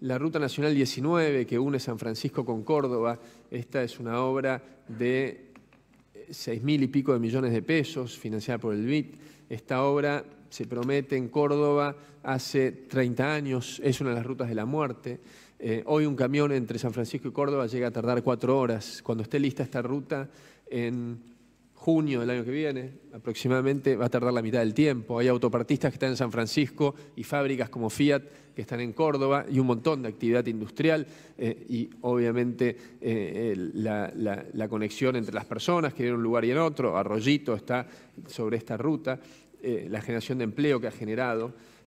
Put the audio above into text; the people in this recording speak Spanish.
la Ruta Nacional 19 que une San Francisco con Córdoba. Esta es una obra de eh, seis mil y pico de millones de pesos financiada por el BIT. Esta obra se promete en Córdoba hace 30 años, es una de las rutas de la muerte. Eh, hoy un camión entre San Francisco y Córdoba llega a tardar cuatro horas. Cuando esté lista esta ruta, en junio del año que viene, aproximadamente, va a tardar la mitad del tiempo. Hay autopartistas que están en San Francisco y fábricas como Fiat que están en Córdoba y un montón de actividad industrial eh, y obviamente eh, la, conexión entre las personas que en un lugar y en otro. Arroyito está sobre esta ruta, eh, la generación de empleo que ha generado.